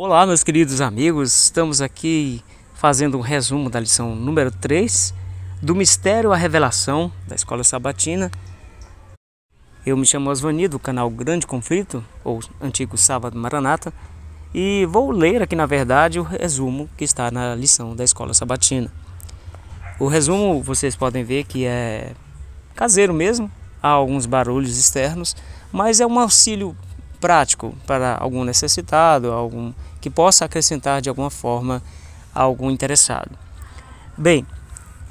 Olá, meus queridos amigos, estamos aqui fazendo um resumo da lição número 3 do Mistério à Revelação da Escola Sabatina. Eu me chamo Osvani, do canal Grande Conflito, ou Antigo Sábado Maranata, e vou ler aqui, na verdade, o resumo que está na lição da Escola Sabatina. O resumo vocês podem ver que é caseiro mesmo, há alguns barulhos externos, mas é um auxílio prático para algum necessitado, algum que possa acrescentar de alguma forma a algum interessado. Bem,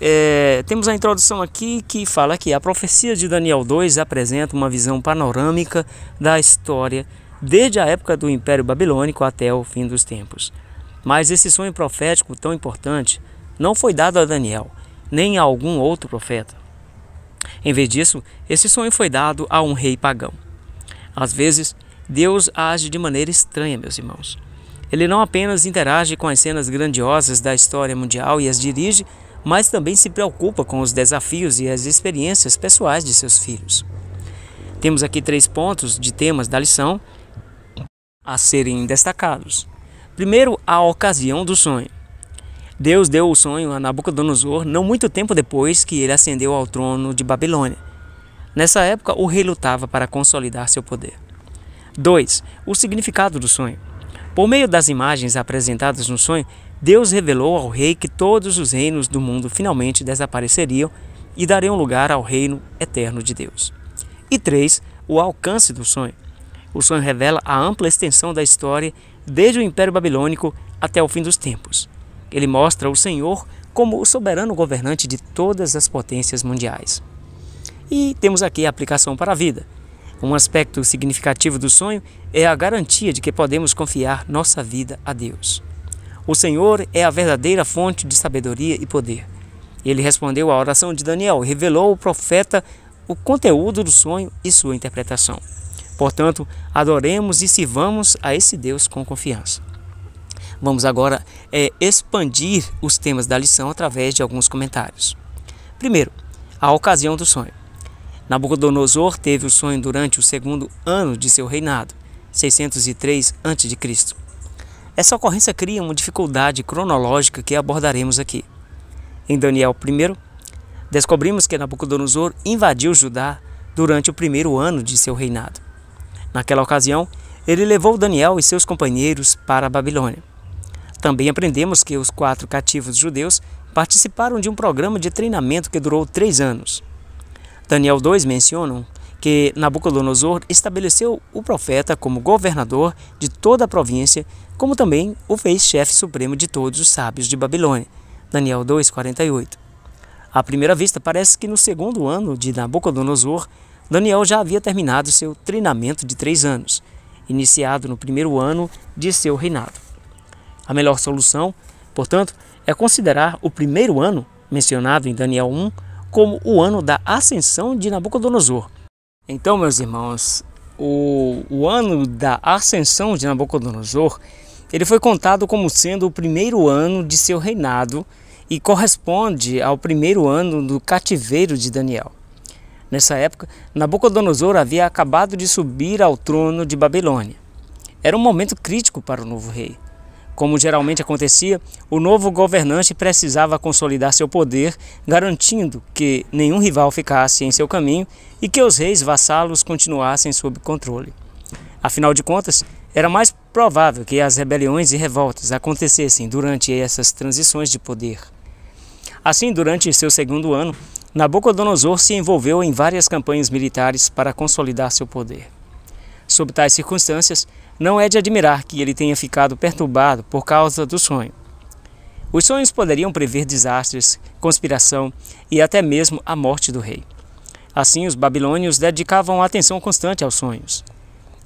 é, temos a introdução aqui que fala que a profecia de Daniel 2 apresenta uma visão panorâmica da história desde a época do Império Babilônico até o fim dos tempos. Mas esse sonho profético tão importante não foi dado a Daniel, nem a algum outro profeta. Em vez disso, esse sonho foi dado a um rei pagão. Às vezes, Deus age de maneira estranha, meus irmãos. Ele não apenas interage com as cenas grandiosas da história mundial e as dirige, mas também se preocupa com os desafios e as experiências pessoais de seus filhos. Temos aqui três pontos de temas da lição a serem destacados. Primeiro, a ocasião do sonho. Deus deu o sonho a Nabucodonosor não muito tempo depois que ele ascendeu ao trono de Babilônia. Nessa época, o rei lutava para consolidar seu poder. 2. O significado do sonho. Por meio das imagens apresentadas no sonho, Deus revelou ao rei que todos os reinos do mundo finalmente desapareceriam e dariam lugar ao reino eterno de Deus. E 3. O alcance do sonho. O sonho revela a ampla extensão da história desde o Império Babilônico até o fim dos tempos. Ele mostra o Senhor como o soberano governante de todas as potências mundiais. E temos aqui a aplicação para a vida. Um aspecto significativo do sonho é a garantia de que podemos confiar nossa vida a Deus. O Senhor é a verdadeira fonte de sabedoria e poder. Ele respondeu à oração de Daniel e revelou ao profeta o conteúdo do sonho e sua interpretação. Portanto, adoremos e sirvamos a esse Deus com confiança. Vamos agora é, expandir os temas da lição através de alguns comentários. Primeiro, a ocasião do sonho. Nabucodonosor teve o sonho durante o segundo ano de seu reinado, 603 a.C. Essa ocorrência cria uma dificuldade cronológica que abordaremos aqui. Em Daniel 1, descobrimos que Nabucodonosor invadiu Judá durante o primeiro ano de seu reinado. Naquela ocasião, ele levou Daniel e seus companheiros para a Babilônia. Também aprendemos que os quatro cativos judeus participaram de um programa de treinamento que durou três anos. Daniel 2 mencionam que Nabucodonosor estabeleceu o profeta como governador de toda a província, como também o fez chefe supremo de todos os sábios de Babilônia. Daniel 2:48. À primeira vista, parece que no segundo ano de Nabucodonosor, Daniel já havia terminado seu treinamento de três anos, iniciado no primeiro ano de seu reinado. A melhor solução, portanto, é considerar o primeiro ano, mencionado em Daniel 1, como o ano da ascensão de Nabucodonosor. Então, meus irmãos, o, o ano da ascensão de Nabucodonosor ele foi contado como sendo o primeiro ano de seu reinado e corresponde ao primeiro ano do cativeiro de Daniel. Nessa época, Nabucodonosor havia acabado de subir ao trono de Babilônia. Era um momento crítico para o novo rei. Como geralmente acontecia, o novo governante precisava consolidar seu poder, garantindo que nenhum rival ficasse em seu caminho e que os reis vassalos continuassem sob controle. Afinal de contas, era mais provável que as rebeliões e revoltas acontecessem durante essas transições de poder. Assim, durante seu segundo ano, Nabucodonosor se envolveu em várias campanhas militares para consolidar seu poder. Sob tais circunstâncias, não é de admirar que ele tenha ficado perturbado por causa do sonho. Os sonhos poderiam prever desastres, conspiração e até mesmo a morte do rei. Assim, os babilônios dedicavam atenção constante aos sonhos.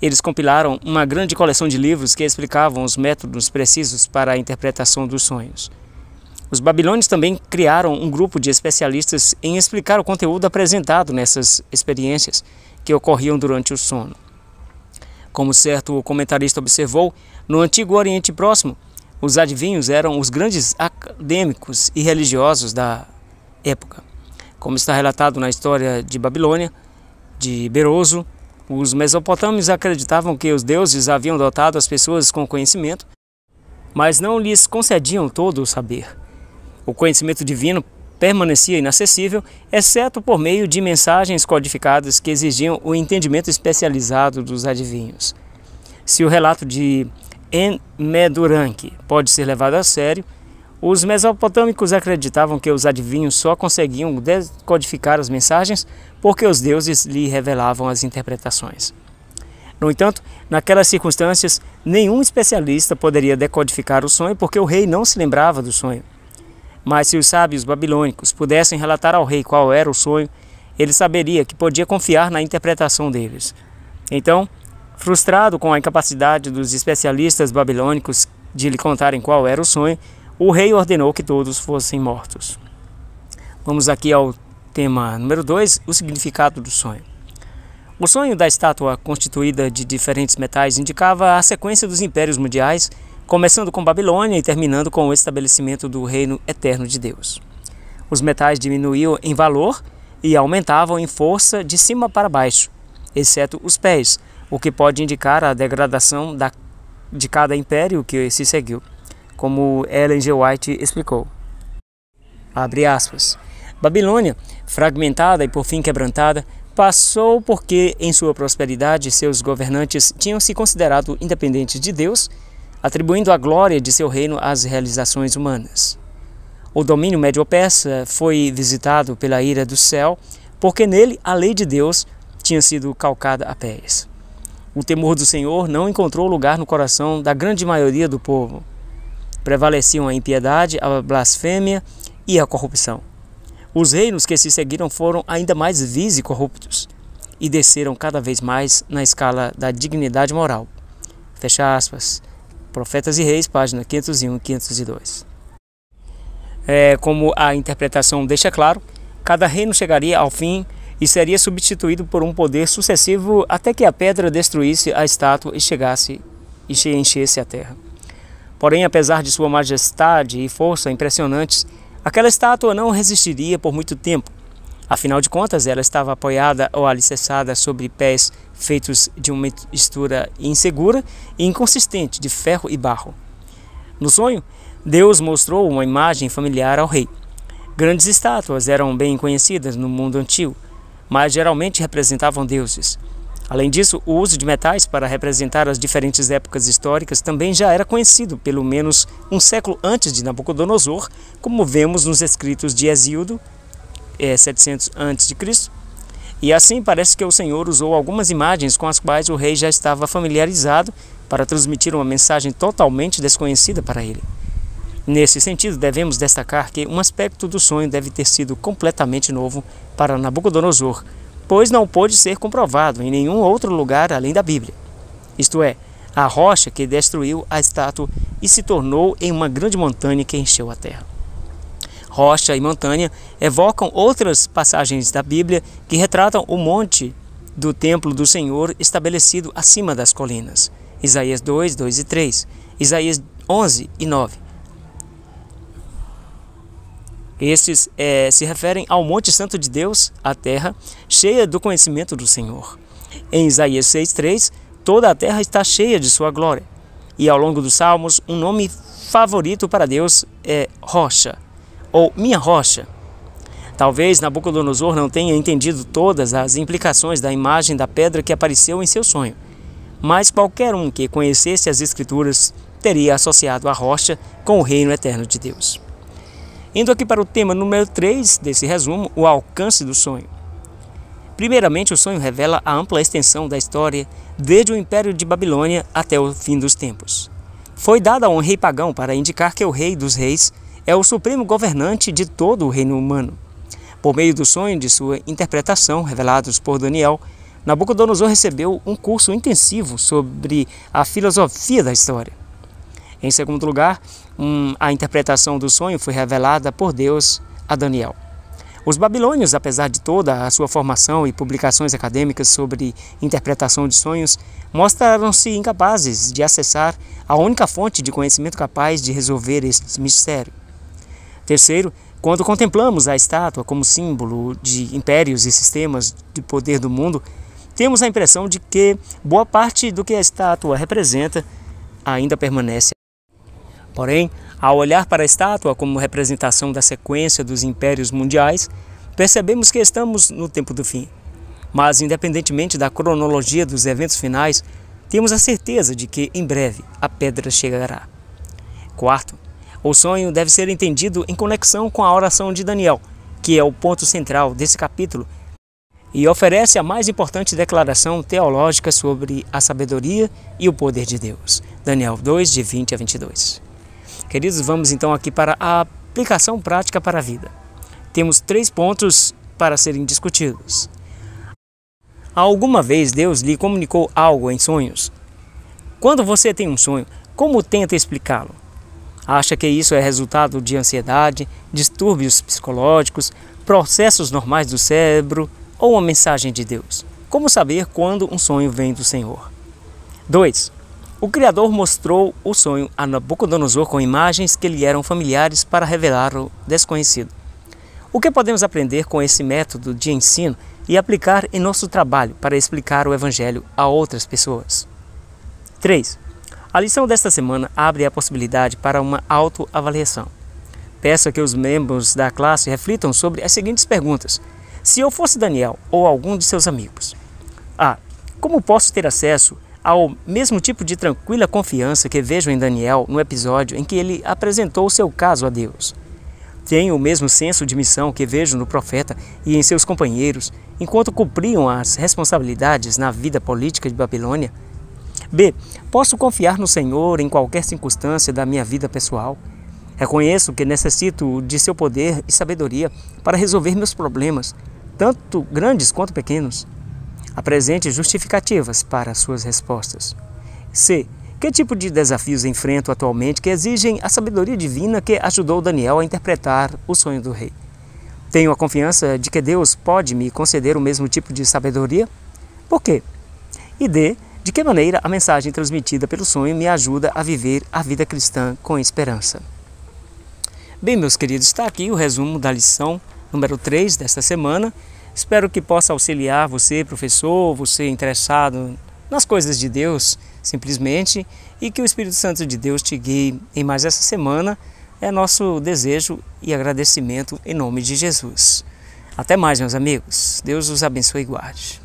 Eles compilaram uma grande coleção de livros que explicavam os métodos precisos para a interpretação dos sonhos. Os babilônios também criaram um grupo de especialistas em explicar o conteúdo apresentado nessas experiências que ocorriam durante o sono. Como certo comentarista observou, no antigo Oriente Próximo, os adivinhos eram os grandes acadêmicos e religiosos da época. Como está relatado na história de Babilônia, de Beroso, os mesopotâmios acreditavam que os deuses haviam dotado as pessoas com conhecimento, mas não lhes concediam todo o saber. O conhecimento divino permanecia inacessível, exceto por meio de mensagens codificadas que exigiam o entendimento especializado dos adivinhos. Se o relato de Enmedurank pode ser levado a sério, os mesopotâmicos acreditavam que os adivinhos só conseguiam decodificar as mensagens porque os deuses lhe revelavam as interpretações. No entanto, naquelas circunstâncias, nenhum especialista poderia decodificar o sonho porque o rei não se lembrava do sonho. Mas se os sábios babilônicos pudessem relatar ao rei qual era o sonho, ele saberia que podia confiar na interpretação deles. Então, frustrado com a incapacidade dos especialistas babilônicos de lhe contarem qual era o sonho, o rei ordenou que todos fossem mortos. Vamos aqui ao tema número 2, o significado do sonho. O sonho da estátua constituída de diferentes metais indicava a sequência dos impérios mundiais começando com Babilônia e terminando com o estabelecimento do reino eterno de Deus. Os metais diminuíam em valor e aumentavam em força de cima para baixo, exceto os pés, o que pode indicar a degradação da, de cada império que se seguiu, como Ellen G. White explicou. Abre aspas. Babilônia, fragmentada e por fim quebrantada, passou porque, em sua prosperidade, seus governantes tinham se considerado independentes de Deus atribuindo a glória de seu reino às realizações humanas. O domínio médio-persa foi visitado pela ira do céu, porque nele a lei de Deus tinha sido calcada a pés. O temor do Senhor não encontrou lugar no coração da grande maioria do povo. Prevaleciam a impiedade, a blasfêmia e a corrupção. Os reinos que se seguiram foram ainda mais vis e corruptos e desceram cada vez mais na escala da dignidade moral. Fecha aspas. Profetas e Reis, página 501 e 502. É, como a interpretação deixa claro, cada reino chegaria ao fim e seria substituído por um poder sucessivo até que a pedra destruísse a estátua e chegasse e enchesse a terra. Porém, apesar de sua majestade e força impressionantes, aquela estátua não resistiria por muito tempo Afinal de contas, ela estava apoiada ou alicerçada sobre pés feitos de uma mistura insegura e inconsistente de ferro e barro. No sonho, Deus mostrou uma imagem familiar ao rei. Grandes estátuas eram bem conhecidas no mundo antigo, mas geralmente representavam deuses. Além disso, o uso de metais para representar as diferentes épocas históricas também já era conhecido pelo menos um século antes de Nabucodonosor, como vemos nos escritos de Hesíodo é, 700 a.C. E assim parece que o Senhor usou algumas imagens com as quais o rei já estava familiarizado para transmitir uma mensagem totalmente desconhecida para ele. Nesse sentido, devemos destacar que um aspecto do sonho deve ter sido completamente novo para Nabucodonosor, pois não pôde ser comprovado em nenhum outro lugar além da Bíblia. Isto é, a rocha que destruiu a estátua e se tornou em uma grande montanha que encheu a terra rocha e montanha evocam outras passagens da Bíblia que retratam o monte do templo do Senhor estabelecido acima das colinas. Isaías 2, 2 e 3, Isaías 11 e 9. Estes é, se referem ao Monte Santo de Deus, a terra, cheia do conhecimento do Senhor. Em Isaías 3, toda a terra está cheia de sua glória. E ao longo dos Salmos, um nome favorito para Deus é rocha, ou minha rocha. Talvez Nabucodonosor não tenha entendido todas as implicações da imagem da pedra que apareceu em seu sonho, mas qualquer um que conhecesse as Escrituras teria associado a rocha com o reino eterno de Deus. Indo aqui para o tema número 3 desse resumo, o alcance do sonho. Primeiramente, o sonho revela a ampla extensão da história desde o Império de Babilônia até o fim dos tempos. Foi dada a um rei pagão para indicar que é o rei dos reis é o supremo governante de todo o reino humano. Por meio do sonho de sua interpretação, revelados por Daniel, Nabucodonosor recebeu um curso intensivo sobre a filosofia da história. Em segundo lugar, um, a interpretação do sonho foi revelada por Deus a Daniel. Os babilônios, apesar de toda a sua formação e publicações acadêmicas sobre interpretação de sonhos, mostraram-se incapazes de acessar a única fonte de conhecimento capaz de resolver este mistério. Terceiro, quando contemplamos a estátua como símbolo de impérios e sistemas de poder do mundo, temos a impressão de que boa parte do que a estátua representa ainda permanece. Porém, ao olhar para a estátua como representação da sequência dos impérios mundiais, percebemos que estamos no tempo do fim. Mas, independentemente da cronologia dos eventos finais, temos a certeza de que, em breve, a pedra chegará. Quarto, o sonho deve ser entendido em conexão com a oração de Daniel, que é o ponto central desse capítulo e oferece a mais importante declaração teológica sobre a sabedoria e o poder de Deus. Daniel 2, de 20 a 22. Queridos, vamos então aqui para a aplicação prática para a vida. Temos três pontos para serem discutidos. Alguma vez Deus lhe comunicou algo em sonhos? Quando você tem um sonho, como tenta explicá-lo? acha que isso é resultado de ansiedade, distúrbios psicológicos, processos normais do cérebro ou uma mensagem de Deus. Como saber quando um sonho vem do Senhor? 2. O Criador mostrou o sonho a Nabucodonosor com imagens que lhe eram familiares para revelar o desconhecido. O que podemos aprender com esse método de ensino e aplicar em nosso trabalho para explicar o Evangelho a outras pessoas? 3. A lição desta semana abre a possibilidade para uma autoavaliação. Peço que os membros da classe reflitam sobre as seguintes perguntas. Se eu fosse Daniel ou algum de seus amigos, A. Como posso ter acesso ao mesmo tipo de tranquila confiança que vejo em Daniel no episódio em que ele apresentou seu caso a Deus? Tenho o mesmo senso de missão que vejo no profeta e em seus companheiros enquanto cumpriam as responsabilidades na vida política de Babilônia? B. Posso confiar no Senhor em qualquer circunstância da minha vida pessoal? Reconheço que necessito de seu poder e sabedoria para resolver meus problemas, tanto grandes quanto pequenos. Apresente justificativas para suas respostas. C. Que tipo de desafios enfrento atualmente que exigem a sabedoria divina que ajudou Daniel a interpretar o sonho do rei? Tenho a confiança de que Deus pode me conceder o mesmo tipo de sabedoria? Por quê? E D. De que maneira a mensagem transmitida pelo sonho me ajuda a viver a vida cristã com esperança? Bem, meus queridos, está aqui o resumo da lição número 3 desta semana. Espero que possa auxiliar você, professor, você interessado nas coisas de Deus, simplesmente, e que o Espírito Santo de Deus te guie em mais essa semana. É nosso desejo e agradecimento em nome de Jesus. Até mais, meus amigos. Deus os abençoe e guarde.